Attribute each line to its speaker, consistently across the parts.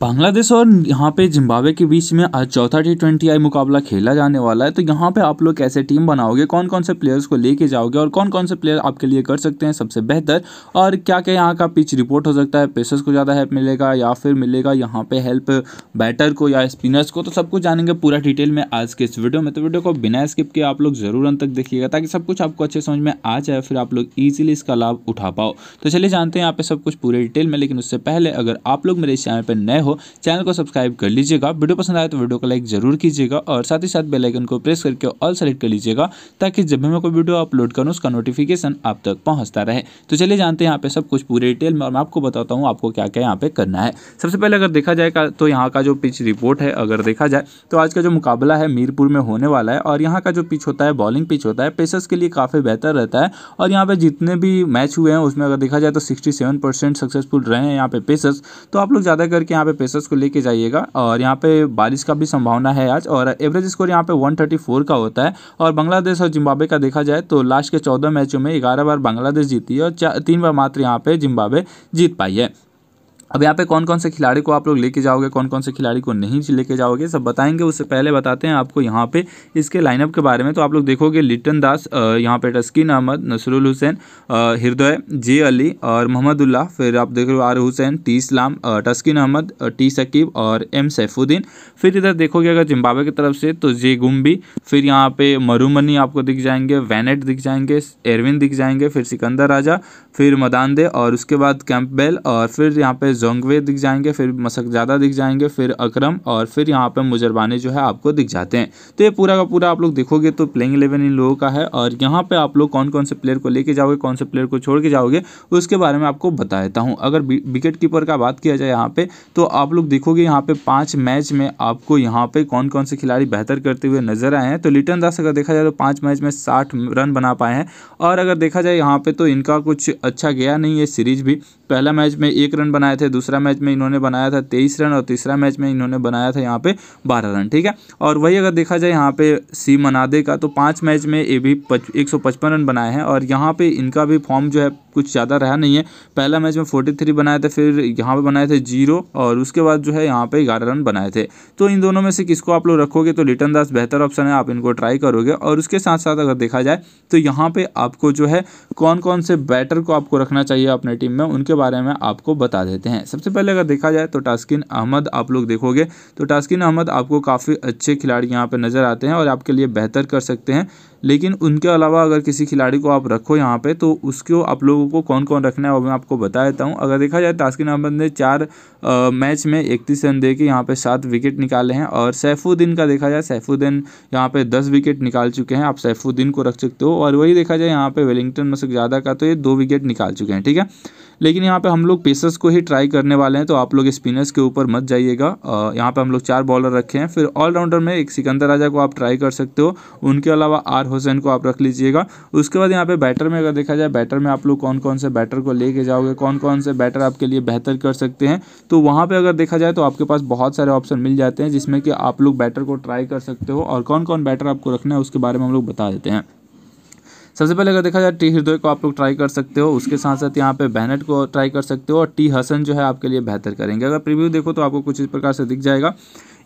Speaker 1: बांग्लादेश और यहाँ पे जिम्बाब्वे के बीच में आज चौथा टी ट्वेंटी आई मुकाबला खेला जाने वाला है तो यहाँ पे आप लोग कैसे टीम बनाओगे कौन कौन से प्लेयर्स को लेके जाओगे और कौन कौन से प्लेयर आपके लिए कर सकते हैं सबसे बेहतर और क्या क्या यहाँ का पिच रिपोर्ट हो सकता है पेसर्स को ज़्यादा हेल्प मिलेगा या फिर मिलेगा यहाँ पे हेल्प बैटर को या स्पिनर्स को तो सब कुछ जानेंगे पूरा डिटेल में आज के इस वीडियो में तो वीडियो को बिना स्किप के आप लोग ज़रूर अंत तक देखिएगा ताकि सब कुछ आपको अच्छे समझ में आ जाए फिर आप लोग ईजिली इसका लाभ उठा पाओ तो चलिए जानते हैं यहाँ पर सब कुछ पूरे डिटेल में लेकिन उससे पहले अगर आप लोग मेरे इस चैनल पर नए हो चैनल को सब्सक्राइब कर लीजिएगा वीडियो पसंद आए तो वीडियो को लाइक जरूर कीजिएगा और साथ ही साथ बेलाइकन को प्रेस करके ऑल सेलेक्ट कर लीजिएगा ताकि जब भी मैं कोई वीडियो अपलोड करूँ उसका नोटिफिकेशन आप तक पहुँचता रहे तो चलिए जानते हैं यहाँ पे सब कुछ पूरे डिटेल में और मैं आपको बताता हूँ आपको क्या क्या यहाँ पे करना है सबसे पहले अगर देखा जाएगा तो यहाँ का जो पिच रिपोर्ट है अगर देखा जाए तो आज का जो मुकाबला है मीरपुर में होने वाला है और यहाँ का जो पिच होता है बॉलिंग पिच होता है पेसर्स के लिए काफ़ी बेहतर रहता है और यहाँ पे जितने भी मैच हुए हैं उसमें अगर देखा जाए तो 67 परसेंट सक्सेसफुल रहे हैं यहाँ पे पेसर्स तो आप लोग ज़्यादा करके यहाँ पे पेसर्स को लेके जाइएगा और यहाँ पे बारिश का भी संभावना है आज और एवरेज स्कोर यहाँ पे 134 का होता है और बांग्लादेश और जिम्बाब्वे का देखा जाए तो लास्ट के चौदह मैचों में ग्यारह बार बांग्लादेश जीती है और तीन बार मात्र यहाँ पे जिम्बाब्वे जीत पाई है अब यहाँ पे कौन कौन से खिलाड़ी को आप लोग लेके जाओगे कौन कौन से खिलाड़ी को नहीं लेके जाओगे सब बताएंगे उससे पहले बताते हैं आपको यहाँ पे इसके लाइनअप के बारे में तो आप लोग देखोगे लिटन दास यहाँ पे टस्किन अहमद नसरुल हुसैन हृदय जे अली और मोहम्मदुल्ला फिर आप देख रहे हो R Hossain T Islam Taskin Ahmed T Sakib और एम सैफुद्दीन फिर इधर देखोगे अगर जिम्बावे की तरफ से तो जे गुम्बी फिर यहाँ पे मरूमनी आपको दिख जाएंगे वैनेट दिख जाएंगे एरविन दिख जाएंगे फिर सिकंदर राजा फिर मदानदे और उसके बाद कैंपबेल और फिर यहाँ पे जोंगवे दिख जाएंगे फिर मसकजादा दिख जाएंगे फिर अक्रम और फिर यहाँ पर मुजरबानी जो है आपको दिख जाते हैं तो ये पूरा का पूरा आप लोग देखोगे तो प्लेइंग इलेवन इन लोगों का है और यहाँ पर आप लोग कौन कौन से प्लेयर को लेके जाओगे कौन से प्लेयर को छोड़ के जाओगे उसके बारे में आपको बता देता हूँ अगर विकेट कीपर का बात किया जाए यहाँ पे तो आप लोग देखोगे यहाँ पे पाँच मैच में आपको यहाँ पे कौन कौन से खिलाड़ी बेहतर करते हुए नजर आए हैं तो लिटन दास अगर देखा जाए तो पाँच मैच में साठ रन बना पाए हैं और अगर देखा जाए यहाँ पे तो इनका कुछ अच्छा गया नहीं है सीरीज भी पहला मैच में एक रन बनाए थे थे दूसरा मैच में इन्होंने बनाया था तेईस रन और तीसरा मैच में इन्होंने बनाया था यहाँ पे बारह रन ठीक है और वही अगर देखा जाए यहाँ पे सी मनादे का तो पाँच मैच में ये भी एक रन बनाए हैं और यहाँ पे इनका भी फॉर्म जो है कुछ ज़्यादा रहा नहीं है पहला मैच में फोर्टी थ्री बनाए थे फिर यहाँ पे बनाए थे जीरो और उसके बाद जो है यहाँ पे ग्यारह रन बनाए थे तो इन दोनों में से किसको आप लोग रखोगे तो लिटन दास बेहतर ऑप्शन है आप इनको ट्राई करोगे और उसके साथ साथ अगर देखा जाए तो यहाँ पे आपको जो है कौन कौन से बैटर को आपको रखना चाहिए अपने टीम में उनके बारे में आपको बता देते हैं हैं सबसे पहले अगर देखा जाए तो टास्किन अहमद आप लोग देखोगे तो टास्किन अहमद आपको काफ़ी अच्छे खिलाड़ी यहाँ पर नज़र आते हैं और आपके लिए बेहतर कर सकते हैं लेकिन उनके अलावा अगर किसी खिलाड़ी को आप रखो यहाँ पे तो उसको आप लोगों को कौन कौन रखना है वो मैं आपको बता देता हूँ अगर देखा जाए तास्किन अहमद ने चार आ, मैच में इकतीस रन दे के यहाँ पर सात विकेट निकाले हैं और सैफुद्दीन का देखा जाए सैफुद्दीन यहाँ पे दस विकेट निकाल चुके हैं आप सैफुद्दीन को रख सकते हो और वही देखा जाए यहाँ पर वेलिंगटन मसक ज़्यादा का तो ये दो विकेट निकाल चुके हैं ठीक है लेकिन यहाँ पर हम लोग पेसर्स को ही ट्राई ट्राई करने वाले हैं तो आप लोग स्पिनर्स के ऊपर मत जाइएगा यहाँ पर हम लोग चार बॉलर रखे हैं फिर ऑलराउंडर में एक सिकंदर राजा को आप ट्राई कर सकते हो उनके अलावा आर हुसैन को आप रख लीजिएगा उसके बाद यहाँ पे बैटर में अगर देखा जाए बैटर में आप लोग कौन कौन से बैटर को लेके जाओगे कौन कौन से बैटर आपके लिए बेहतर कर सकते हैं तो वहाँ पर अगर देखा जाए तो आपके पास बहुत सारे ऑप्शन मिल जाते हैं जिसमें कि आप लोग बैटर को ट्राई कर सकते हो और कौन कौन बैटर आपको रखना है उसके बारे में हम लोग बता देते हैं सबसे पहले अगर देखा जाए टी हृदय को आप लोग ट्राई कर सकते हो उसके साथ साथ यहाँ पे बैनट को ट्राई कर सकते हो और टी हसन जो है आपके लिए बेहतर करेंगे अगर प्रीव्यू देखो तो आपको कुछ इस प्रकार से दिख जाएगा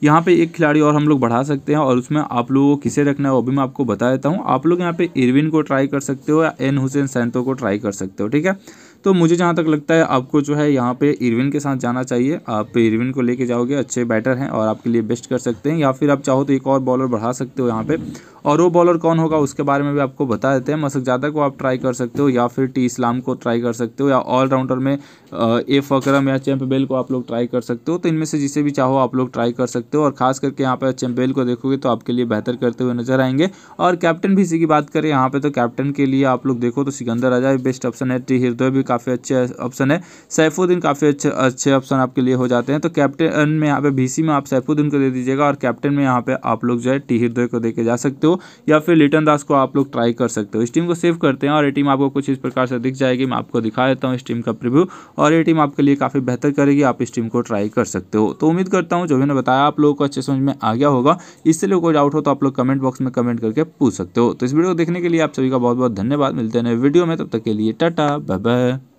Speaker 1: यहाँ पे एक खिलाड़ी और हम लोग बढ़ा सकते हैं और उसमें आप लोगों को किसे रखना है वो भी मैं आपको बता देता हूँ आप लोग यहाँ पे इरविन को ट्राई कर सकते हो या एन हुसैन सैंतो को ट्राई कर सकते हो ठीक है तो मुझे जहाँ तक लगता है आपको जो है यहाँ पे इरविन के साथ जाना चाहिए आप इरविन को लेके जाओगे अच्छे बैटर हैं और आपके लिए बेस्ट कर सकते हैं या फिर आप चाहो तो एक और बॉलर बढ़ा सकते हो यहाँ पे और वो बॉलर कौन होगा उसके बारे में भी आपको बता देते हैं मसक ज़्यादा को आप ट्राई कर सकते हो या फिर टी इस्लाम को ट्राई कर सकते हो या ऑलराउंडर में ए फकरम या चैम्प बेल को आप लोग ट्राई कर सकते हो तो इनमें से जिसे भी चाहो आप लोग ट्राई कर सकते सकते हो और खास करके यहाँ पर चैम्पेल को देखोगे तो आपके लिए बेहतर करते हुए नजर आएंगे और कैप्टन भी इसी की बात करें यहाँ पे तो कैप्टन के लिए आप लोग देखो तो सिकंदर राजा भी बेस्ट ऑप्शन है टी हृदय भी काफ़ी अच्छे ऑप्शन है सैफुद्दीन काफ़ी अच्छे अच्छे ऑप्शन आपके लिए हो जाते हैं तो कैप्टन में यहाँ पे बीसी में आप सैफुद्दीन को दे दीजिएगा और कैप्टन में यहाँ पे आप लोग जो है टी हृदय को देके जा सकते हो या फिर लिटन दास को आप लोग ट्राई कर सकते हो इस टीम को सेव करते हैं और ये टीम आपको कुछ इस प्रकार से दिख जाएगी मैं आपको दिखा देता हूँ इस टीम का प्रिव्यू और ये टीम आपके लिए काफ़ी बेहतर करेगी आप इस टीम को ट्राई कर सकते हो तो उम्मीद करता हूँ जो भी ने बताया आप लोगों को अच्छे समझ में आ गया होगा इससे लोग कोई डाउट हो तो आप लोग कमेंट बॉक्स में कमेंट करके पूछ सकते हो तो इस वीडियो को देखने के लिए आप सभी का बहुत बहुत धन्यवाद मिलते हैं वीडियो में तब तक के लिए टाटा बाय बाय